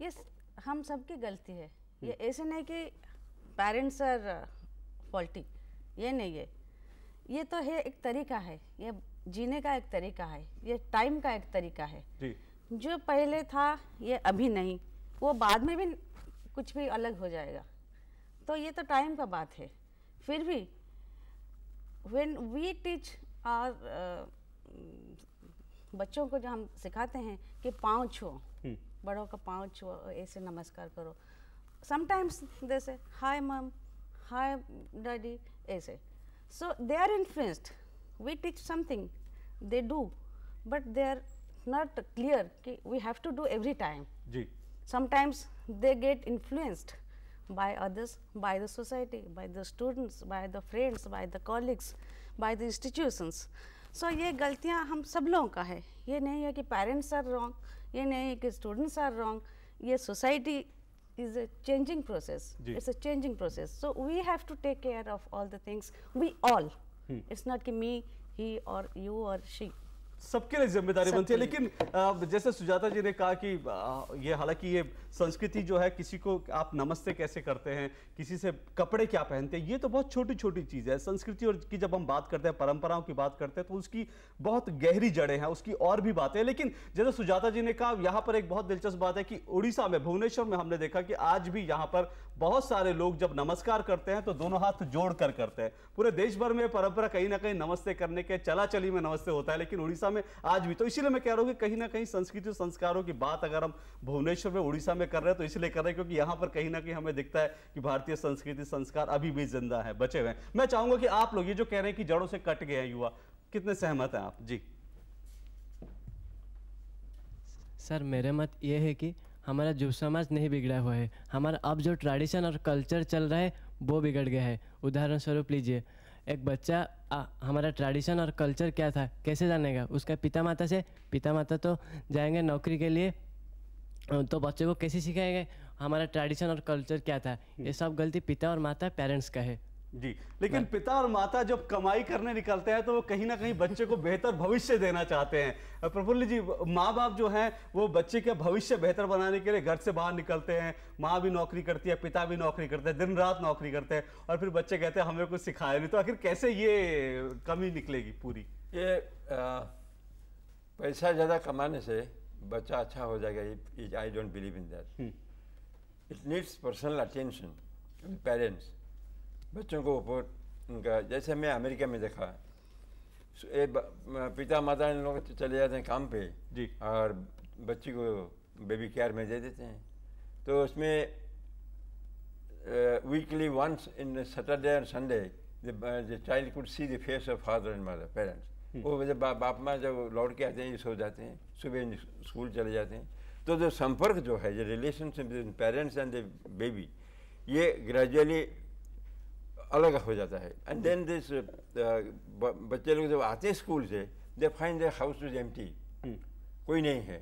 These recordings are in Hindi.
ये हम सब की गलती है ये ऐसे नहीं कि पेरेंट्स आर फॉल्टी ये नहीं है ये तो है एक तरीका है ये जीने का एक तरीका है ये टाइम का एक तरीका है जी। जो पहले था ये अभी नहीं वो बाद में भी कुछ भी अलग हो जाएगा तो ये तो टाइम का बात है फिर भी वेन वी टीच और बच्चों को जो हम सिखाते हैं कि पाँव छो बड़ों का पाँव छुओ ऐसे नमस्कार करो समटाइम्स जैसे हाय मम हाय डैडी ऐसे so they are influenced we teach something they do but they are not clear कि we have to do every time जी sometimes they get influenced by others, by the society, by the students, by the friends, by the colleagues, by the institutions. So ये गलतियाँ हम सब लोगों का है ये नहीं है कि parents are wrong, NAEK students are wrong. Yes, society is a changing process. It's a changing process. So, we have to take care of all the things. We all. Hmm. It's not ki me, he or you or she. सबके लिए जिम्मेदारी बनती है लेकिन जैसे सुजाता जी ने कहा कि ये हालांकि ये संस्कृति जो है किसी को आप नमस्ते कैसे करते हैं किसी से कपड़े क्या पहनते हैं ये तो बहुत छोटी छोटी चीज़ है संस्कृति और की जब हम बात करते हैं परंपराओं की बात करते हैं तो उसकी बहुत गहरी जड़ें हैं उसकी और भी बातें लेकिन जैसे सुजाता जी ने कहा यहाँ पर एक बहुत दिलचस्प बात है कि उड़ीसा में भुवनेश्वर में हमने देखा कि आज भी यहाँ पर बहुत सारे लोग जब नमस्कार करते हैं तो दोनों हाथ जोड़ कर करते हैं पूरे देश भर में परंपरा कहीं ना कहीं नमस्ते करने के चला चली में नमस्ते होता है लेकिन उड़ीसा उड़ीसा में आज भी तो इसीलिए मैं कह रहा हूँ कि कहीं ना कहीं संस्कृति संस्कारों की बात अगर हम भुवनेश्वर में उड़ीसा में कर रहे हैं तो इसलिए कर रहे हैं क्योंकि यहाँ पर कहीं ना कहीं हमें दिखता है कि भारतीय संस्कृति संस्कार अभी भी जिंदा है बचे हुए मैं चाहूंगा कि आप लोग ये जो कह रहे हैं कि जड़ों से कट गए हैं युवा कितने सहमत हैं आप जी सर मेरे मत ये है कि हमारा जो समाज नहीं बिगड़ा हुआ है हमारा अब जो ट्रेडिशन और कल्चर चल रहा है वो बिगड़ गया है उदाहरण स्वरूप लीजिए एक बच्चा आ, हमारा ट्रेडिशन और कल्चर क्या था कैसे जानेगा उसका पिता माता से पिता माता तो जाएंगे नौकरी के लिए तो बच्चे को कैसे सिखाएंगे हमारा ट्रेडिशन और कल्चर क्या था ये हम्म। सब गलती पिता और माता पेरेंट्स का है जी लेकिन हाँ। पिता और माता जब कमाई करने निकलते हैं तो वो कहीं ना कहीं बच्चे को बेहतर भविष्य देना चाहते हैं प्रफुल्ल जी माँ बाप जो हैं वो बच्चे के भविष्य बेहतर बनाने के लिए घर से बाहर निकलते हैं माँ भी नौकरी करती है पिता भी नौकरी करते हैं दिन रात नौकरी करते हैं और फिर बच्चे कहते हैं हमें कुछ सिखाया नहीं तो आखिर कैसे ये कमी निकलेगी पूरी ये आ, पैसा ज़्यादा कमाने से बच्चा अच्छा हो जाएगा I don't believe in that it needs personal attention parents बच्चों को ऊपर उनका जैसे मैं अमेरिका में देखा ए, पिता माता इन लोग चले जाते हैं काम पे जी और बच्ची को बेबी केयर में दे देते हैं तो उसमें weekly once in Saturday and Sunday the child could see the face of father and mother parents वो जब बा, बाप माँ जब लौट के आते हैं ये सो जाते हैं सुबह स्कूल चले जाते हैं तो जो संपर्क जो है जो relationship parents and the baby ये ग्रेजुअली अलग हो जाता है एंड देन दिस बच्चे लोग जब आते हैं स्कूल से they find their house is एम कोई नहीं है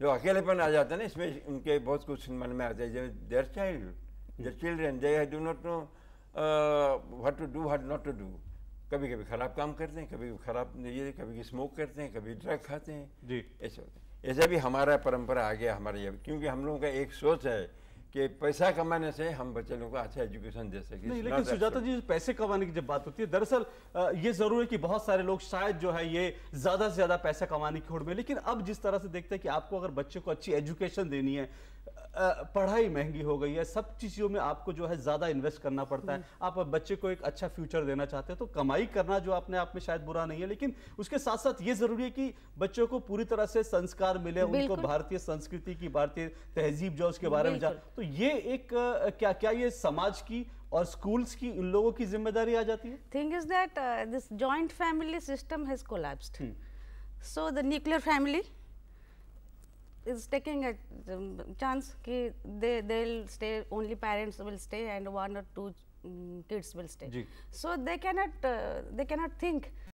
जो अकेलेपन आ जाता है ना इसमें उनके बहुत कुछ मन में आता है their child their children they do not know what to do what not to do कभी कभी खराब काम करते हैं कभी खराब ये कभी स्मोक करते हैं कभी ड्रग खाते हैं जी ऐसे होते हैं ऐसा भी हमारा परंपरा आ गया हमारे क्योंकि हम लोगों का एक सोच है कि पैसा कमाने से हम बच्चे लोग को अच्छा एजुकेशन दे सके नहीं लेकिन सुजाता जी पैसे कमाने की जब बात होती है दरअसल ये जरूर है कि बहुत सारे लोग शायद जो है ये ज्यादा से ज्यादा पैसा कमाने की होड़ में लेकिन अब जिस तरह से देखते हैं कि आपको अगर बच्चे को अच्छी एजुकेशन देनी है पढ़ाई महंगी हो गई है सब चीज़ों में आपको जो है ज़्यादा इन्वेस्ट करना पड़ता है आप बच्चे को एक अच्छा फ्यूचर देना चाहते हैं तो कमाई करना जो अपने आप में शायद बुरा नहीं है लेकिन उसके साथ साथ ये ज़रूरी है कि बच्चों को पूरी तरह से संस्कार मिले उनको भारतीय संस्कृति की भारतीय तहजीब जो उसके बारे में जाए तो ये एक क्या क्या ये समाज की और स्कूल्स की उन लोगों की जिम्मेदारी आ जाती है thing is that this joint family system has collapsed so the nuclear family is taking a um, chance ki they they'll stay only parents will stay and one or two um, kids will stay. Ji. So they cannot uh, they cannot think